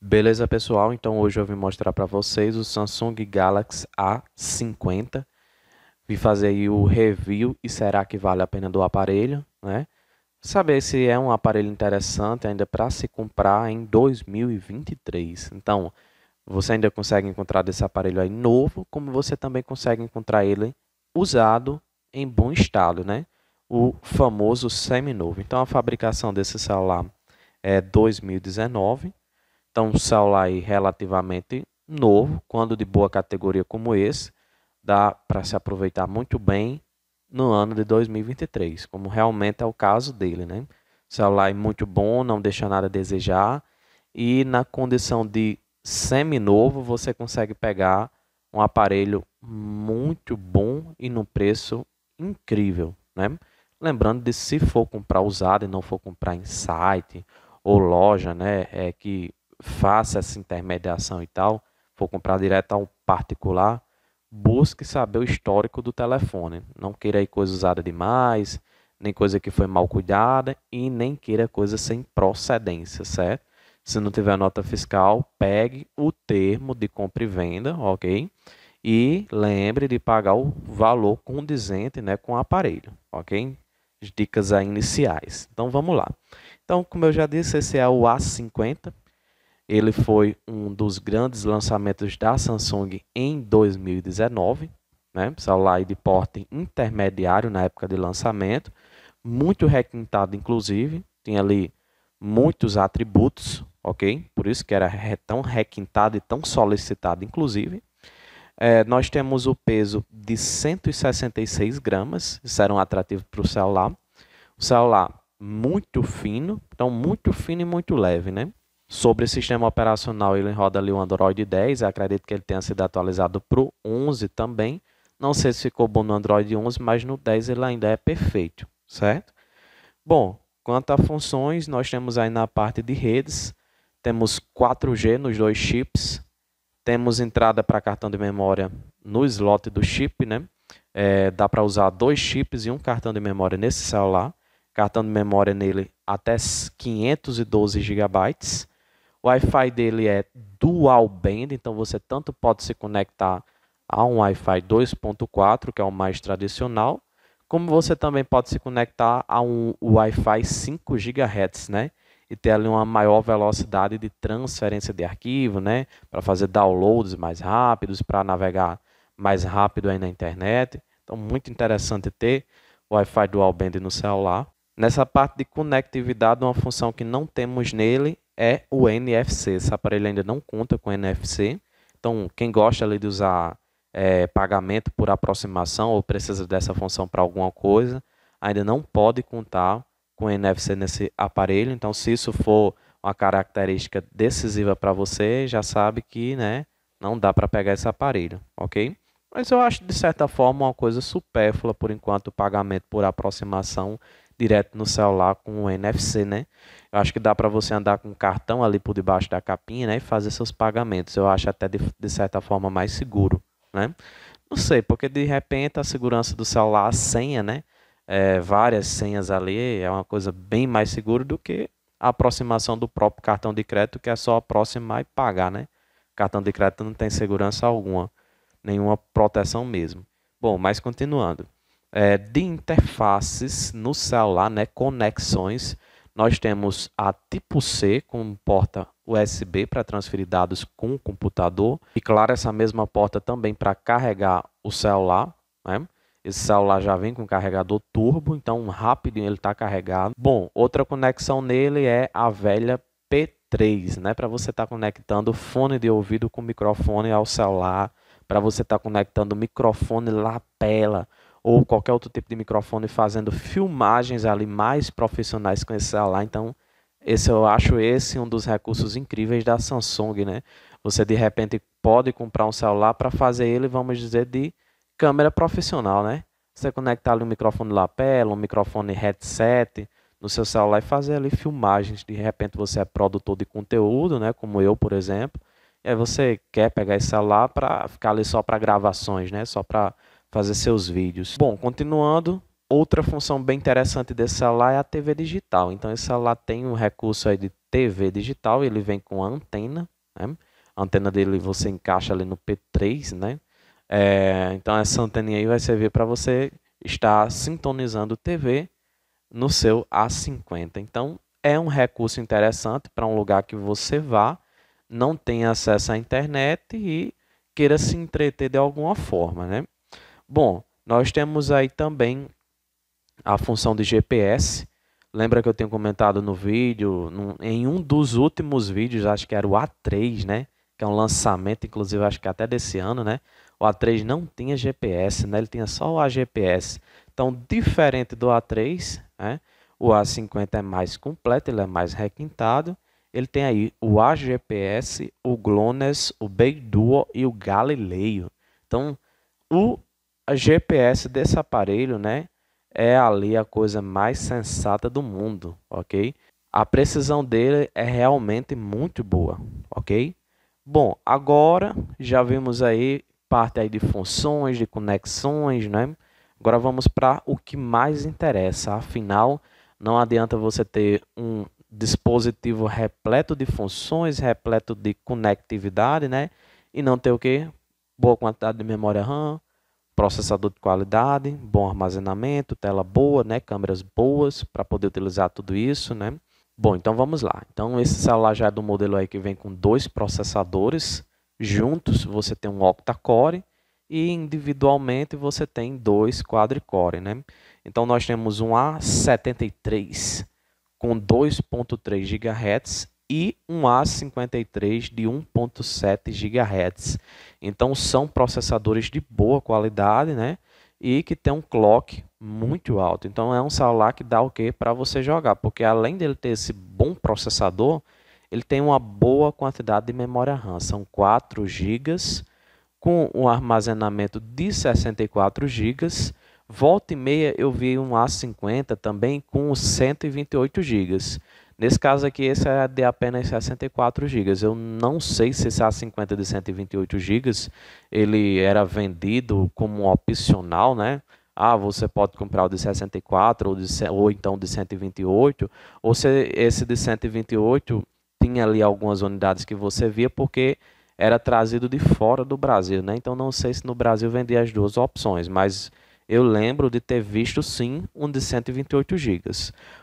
Beleza, pessoal? Então hoje eu vim mostrar para vocês o Samsung Galaxy A50. Vim fazer aí o review e será que vale a pena do aparelho, né? Saber se é um aparelho interessante ainda para se comprar em 2023. Então, você ainda consegue encontrar desse aparelho aí novo, como você também consegue encontrar ele usado em bom estado, né? o famoso seminovo. Então a fabricação desse celular é 2019. Então um celular aí relativamente novo, quando de boa categoria como esse, dá para se aproveitar muito bem no ano de 2023, como realmente é o caso dele, né? celular é muito bom, não deixa nada a desejar e na condição de semi-novo você consegue pegar um aparelho muito bom e num preço incrível, né? Lembrando de se for comprar usado e não for comprar em site ou loja, né, é, que faça essa intermediação e tal, for comprar direto a um particular, busque saber o histórico do telefone. Não queira aí coisa usada demais, nem coisa que foi mal cuidada e nem queira coisa sem procedência, certo? Se não tiver nota fiscal, pegue o termo de compra e venda, ok? E lembre de pagar o valor condizente né, com o aparelho, ok? dicas iniciais. Então vamos lá. Então, como eu já disse, esse é o A50. Ele foi um dos grandes lançamentos da Samsung em 2019, né? Celular de porte intermediário na época de lançamento, muito requintado inclusive, tinha ali muitos atributos, ok? Por isso que era tão requintado e tão solicitado inclusive. É, nós temos o peso de 166 gramas, isso era um atrativo para o celular. O celular muito fino, então muito fino e muito leve, né? Sobre o sistema operacional, ele roda ali o Android 10, acredito que ele tenha sido atualizado para o 11 também. Não sei se ficou bom no Android 11, mas no 10 ele ainda é perfeito, certo? Bom, quanto a funções, nós temos aí na parte de redes, temos 4G nos dois chips, temos entrada para cartão de memória no slot do chip, né? É, dá para usar dois chips e um cartão de memória nesse celular. Cartão de memória nele até 512 GB. O Wi-Fi dele é dual band, então você tanto pode se conectar a um Wi-Fi 2.4, que é o mais tradicional, como você também pode se conectar a um Wi-Fi 5 GHz, né? e ter ali uma maior velocidade de transferência de arquivo, né? Para fazer downloads mais rápidos, para navegar mais rápido aí na internet. Então, muito interessante ter Wi-Fi dual band no celular. Nessa parte de conectividade, uma função que não temos nele é o NFC. Esse aparelho ainda não conta com NFC. Então, quem gosta ali de usar é, pagamento por aproximação ou precisa dessa função para alguma coisa, ainda não pode contar com NFC nesse aparelho. Então, se isso for uma característica decisiva para você, já sabe que né, não dá para pegar esse aparelho, ok? Mas eu acho, de certa forma, uma coisa supérflua, por enquanto, o pagamento por aproximação direto no celular com o NFC, né? Eu acho que dá para você andar com o cartão ali por debaixo da capinha, né? E fazer seus pagamentos. Eu acho até, de, de certa forma, mais seguro, né? Não sei, porque de repente a segurança do celular, a senha, né? é, várias senhas ali, é uma coisa bem mais segura do que a aproximação do próprio cartão de crédito, que é só aproximar e pagar, né? cartão de crédito não tem segurança alguma, nenhuma proteção mesmo. Bom, mas continuando. É, de interfaces no celular, né, conexões, nós temos a tipo C com porta USB para transferir dados com o computador e claro essa mesma porta também para carregar o celular, né? Esse celular já vem com carregador turbo, então rápido ele está carregado. Bom, outra conexão nele é a velha P3, né? Para você estar tá conectando fone de ouvido com microfone ao celular, para você estar tá conectando microfone lapela ou qualquer outro tipo de microfone fazendo filmagens ali mais profissionais com esse celular. Então, esse eu acho esse um dos recursos incríveis da Samsung, né? Você de repente pode comprar um celular para fazer ele, vamos dizer, de câmera profissional, né? Você conectar ali um microfone lapela, um microfone headset no seu celular e fazer ali filmagens. De repente você é produtor de conteúdo, né? Como eu, por exemplo. E aí você quer pegar esse celular para ficar ali só para gravações, né? Só para fazer seus vídeos. Bom, continuando, outra função bem interessante desse celular é a TV digital. Então esse celular tem um recurso aí de TV digital, ele vem com a antena, né? A antena dele você encaixa ali no P3, né? É, então essa anteninha aí vai servir para você estar sintonizando TV no seu A50. Então é um recurso interessante para um lugar que você vá, não tem acesso à internet e queira se entreter de alguma forma, né? Bom, nós temos aí também a função de GPS. Lembra que eu tenho comentado no vídeo, num, em um dos últimos vídeos, acho que era o A3, né? Que é um lançamento, inclusive, acho que até desse ano, né? O A3 não tinha GPS, né? ele tinha só o AGPS. Então, diferente do A3, né? o A50 é mais completo, ele é mais requintado. Ele tem aí o AGPS, o GLONASS, o BeiDuo e o Galileo. Então, o GPS desse aparelho, né, é ali a coisa mais sensata do mundo, ok? A precisão dele é realmente muito boa, ok? Bom, agora já vimos aí parte aí de funções, de conexões, né? Agora vamos para o que mais interessa. Afinal, não adianta você ter um dispositivo repleto de funções, repleto de conectividade, né? E não ter o quê? Boa quantidade de memória RAM, processador de qualidade, bom armazenamento, tela boa, né? Câmeras boas para poder utilizar tudo isso, né? Bom, então vamos lá. Então esse celular já é do modelo aí que vem com dois processadores, Juntos você tem um octacore e individualmente você tem dois quadricore, né? Então nós temos um A73 com 2.3 GHz e um A53 de 1.7 GHz. Então são processadores de boa qualidade, né? E que tem um clock muito alto. Então é um celular que dá o que para você jogar, porque além dele ter esse bom processador, ele tem uma boa quantidade de memória RAM, são 4 GB, com um armazenamento de 64 GB. Volta e meia eu vi um A50 também com 128 GB. Nesse caso aqui, esse é de apenas 64 GB. Eu não sei se esse A50 de 128 GB ele era vendido como opcional, né? Ah, você pode comprar o de 64 ou, de, ou então de 128, ou se esse de 128 tinha ali algumas unidades que você via porque era trazido de fora do Brasil, né? Então não sei se no Brasil vendia as duas opções, mas eu lembro de ter visto sim um de 128 GB.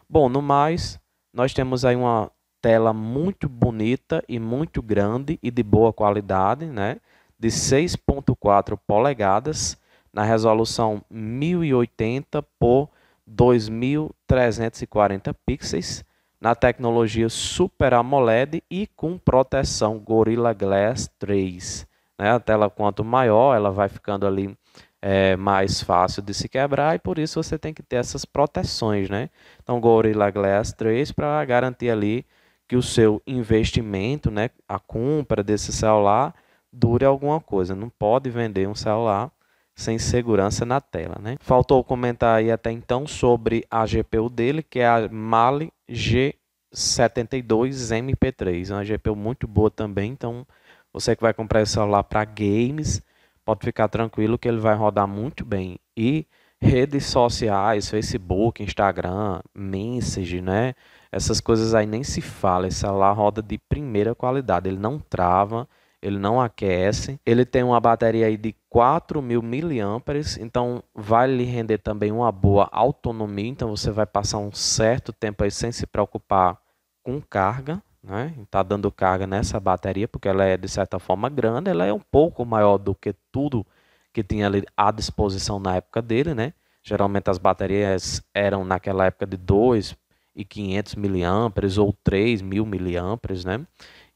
Bom, no mais, nós temos aí uma tela muito bonita e muito grande e de boa qualidade, né? De 6.4 polegadas na resolução 1080 por 2340 pixels na tecnologia Super AMOLED e com proteção Gorilla Glass 3. Né? A tela quanto maior, ela vai ficando ali é, mais fácil de se quebrar e por isso você tem que ter essas proteções, né? Então Gorilla Glass 3 para garantir ali que o seu investimento, né, a compra desse celular dure alguma coisa. Não pode vender um celular sem segurança na tela. Né? Faltou comentar aí até então sobre a GPU dele, que é a Mali G72MP3, é uma GPU muito boa também, então você que vai comprar esse celular para games, pode ficar tranquilo que ele vai rodar muito bem. E redes sociais, Facebook, Instagram, Message, né? Essas coisas aí nem se fala, esse celular roda de primeira qualidade, ele não trava, ele não aquece. Ele tem uma bateria aí de 4.000 miliamperes, então vai lhe render também uma boa autonomia, então você vai passar um certo tempo aí sem se preocupar com carga, né? Tá dando carga nessa bateria porque ela é de certa forma grande, ela é um pouco maior do que tudo que tinha ali à disposição na época dele, né? Geralmente as baterias eram naquela época de 2.500 e miliamperes ou 3.000 mil miliamperes, né?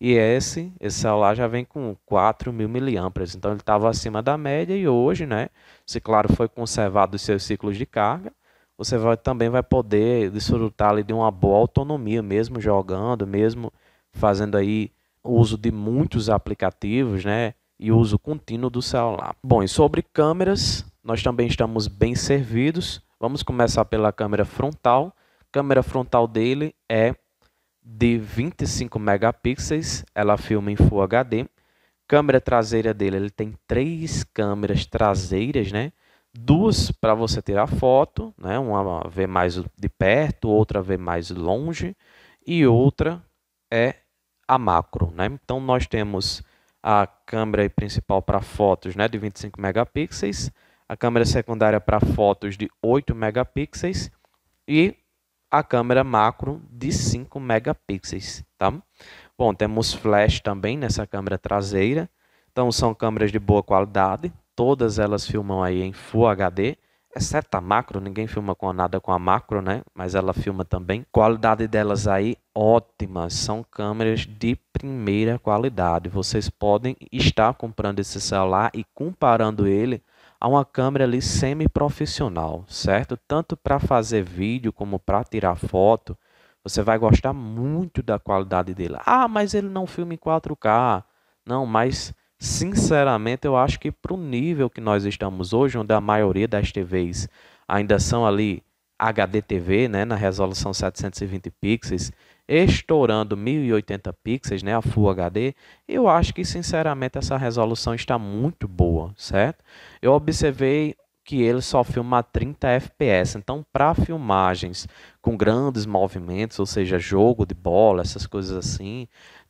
E esse, esse celular já vem com 4 mil miliamperes, então ele estava acima da média e hoje, né, se claro foi conservado os seus ciclos de carga, você vai, também vai poder desfrutar ali, de uma boa autonomia, mesmo jogando, mesmo fazendo aí uso de muitos aplicativos, né, e uso contínuo do celular. Bom, e sobre câmeras, nós também estamos bem servidos. Vamos começar pela câmera frontal. A câmera frontal dele é de 25 megapixels, ela filma em Full HD. Câmera traseira dele, ele tem três câmeras traseiras, né? Duas para você tirar foto, né? Uma vê mais de perto, outra vê mais longe e outra é a macro, né? Então nós temos a câmera principal para fotos, né, de 25 megapixels, a câmera secundária para fotos de 8 megapixels e a câmera macro de 5 megapixels, tá? Bom, temos flash também nessa câmera traseira. Então são câmeras de boa qualidade, todas elas filmam aí em Full HD, exceto a macro, ninguém filma com nada com a macro, né? Mas ela filma também. Qualidade delas aí ótima, são câmeras de primeira qualidade. Vocês podem estar comprando esse celular e comparando ele a uma câmera ali semi-profissional, certo? Tanto para fazer vídeo como para tirar foto, você vai gostar muito da qualidade dele. Ah, mas ele não filma em 4K. Não, mas sinceramente eu acho que para o nível que nós estamos hoje, onde a maioria das TVs ainda são ali HD TV, né, na resolução 720 pixels, estourando 1080 pixels, né, a Full HD, eu acho que sinceramente essa resolução está muito boa, certo? Eu observei que ele só filma a 30 fps, então para filmagens com grandes movimentos, ou seja, jogo de bola, essas coisas assim,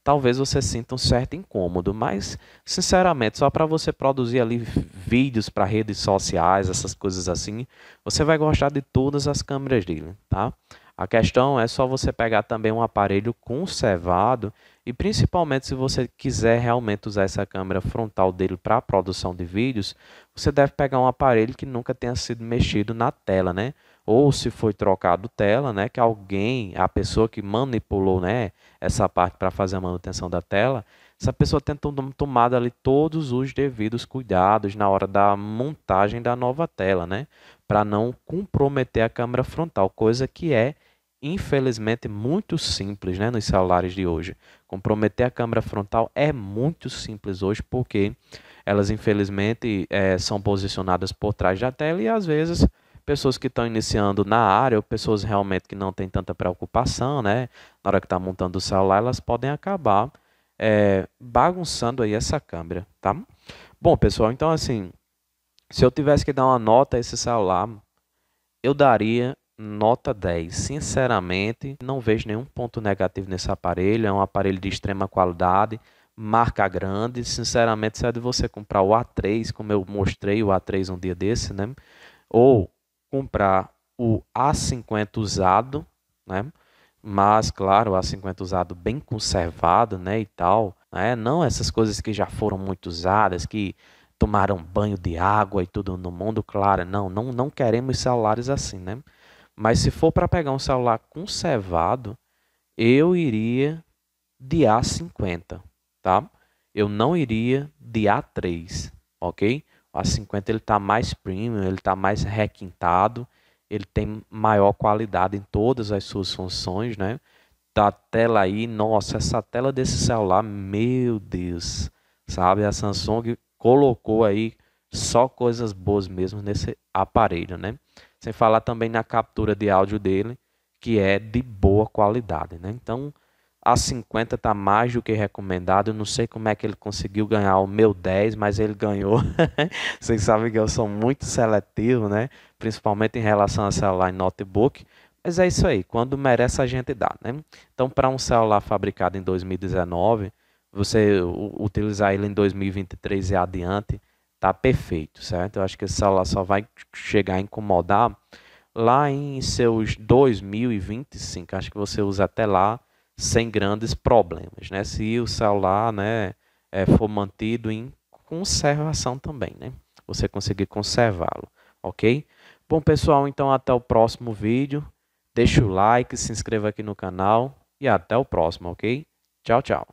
talvez você sinta um certo incômodo, mas sinceramente, só para você produzir ali vídeos para redes sociais, essas coisas assim, você vai gostar de todas as câmeras dele, tá? A questão é só você pegar também um aparelho conservado e principalmente se você quiser realmente usar essa câmera frontal dele para a produção de vídeos, você deve pegar um aparelho que nunca tenha sido mexido na tela, né? ou se foi trocado tela, né, que alguém, a pessoa que manipulou, né, essa parte para fazer a manutenção da tela, essa pessoa tem tomado ali todos os devidos cuidados na hora da montagem da nova tela, né, para não comprometer a câmera frontal, coisa que é infelizmente muito simples, né, nos celulares de hoje. Comprometer a câmera frontal é muito simples hoje porque elas infelizmente é, são posicionadas por trás da tela e às vezes pessoas que estão iniciando na área, ou pessoas realmente que não têm tanta preocupação, né? Na hora que está montando o celular, elas podem acabar é, bagunçando aí essa câmera, tá? Bom, pessoal, então assim, se eu tivesse que dar uma nota a esse celular, eu daria nota 10. Sinceramente, não vejo nenhum ponto negativo nesse aparelho. É um aparelho de extrema qualidade, marca grande. Sinceramente, se é de você comprar o A3, como eu mostrei o A3 um dia desse, né? Ou comprar o A50 usado, né? Mas, claro, o A50 usado bem conservado, né? E tal, né? Não essas coisas que já foram muito usadas, que tomaram banho de água e tudo no mundo, claro. Não, não, não queremos celulares assim, né? Mas se for para pegar um celular conservado, eu iria de A50, tá? Eu não iria de A3, ok? A 50 ele está mais premium, ele está mais requintado, ele tem maior qualidade em todas as suas funções, né? Da tela aí, nossa, essa tela desse celular, meu Deus, sabe? A Samsung colocou aí só coisas boas mesmo nesse aparelho, né? Sem falar também na captura de áudio dele, que é de boa qualidade, né? Então, a 50 tá mais do que recomendado. Eu não sei como é que ele conseguiu ganhar o meu 10, mas ele ganhou. Vocês sabem que eu sou muito seletivo, né? Principalmente em relação a celular e notebook. Mas é isso aí, quando merece a gente dá, né? Então, para um celular fabricado em 2019, você utilizar ele em 2023 e adiante, tá perfeito, certo? Eu acho que esse celular só vai chegar a incomodar lá em seus 2025. Acho que você usa até lá sem grandes problemas, né? Se o celular, né, eh, for mantido em conservação também, né? Você conseguir conservá-lo, ok? Bom, pessoal, então até o próximo vídeo. Deixa o like, se inscreva aqui no canal e até o próximo, ok? Tchau, tchau.